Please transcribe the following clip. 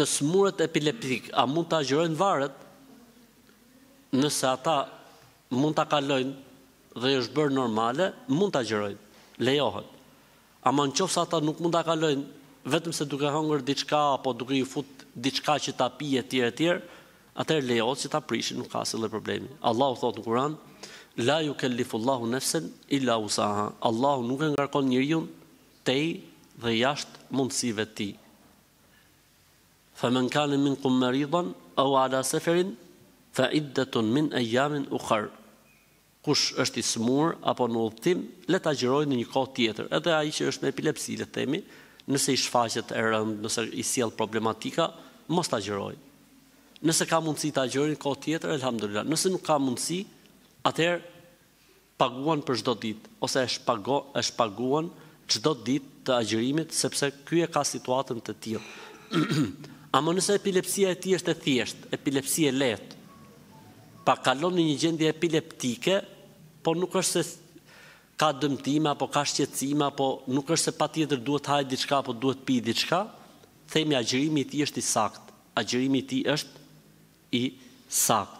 të smurët epileptik, a mund të agjërojnë varet, nëse ata mund të kalojnë dhe është bërë normale, mund të agjërojnë, lejohet. A ma në qofë sa ata nuk mund të kalojnë, vetëm se duke hëngër diçka, apo duke i fut diçka që ta pije tjere tjere, atër lejohet që ta prishin, nuk ka se dhe problemi. Allahu thotë në kuranë, La ju kellifu Allahu nefsen, illa usaha. Allahu nuk e ngarkon njërjun, tej dhe jashtë mundësive ti fa men kanë min kum maridon, au ala seferin, fa iddetun min e jamin u Kush është i smur, apo në udhëtim, le të agjeroj në një kohë tjetër. Edhe ai i që është me epilepsi, le temi, nëse i shfaqet e rënd, nëse i siel problematika, mos të agjeroj. Nëse ka mundësi të agjeroj në kohë tjetër, elhamdullah, Nëse nuk ka mundësi, atëherë paguan për çdo dit, ose e shpaguan çdo dit të agjerimit, sepse ky e ka situatën të tjilë. A më nëse epilepsia e ti është e thjesht, epilepsia e let, pa kalon në një gjendje epileptike, po nuk është se ka dëmtima, po ka shqecima, po nuk është se pa tjetër duhet hajt diçka, po duhet pi diçka, themi agjërimi ti është i sakt, agjërimi ti është i sakt.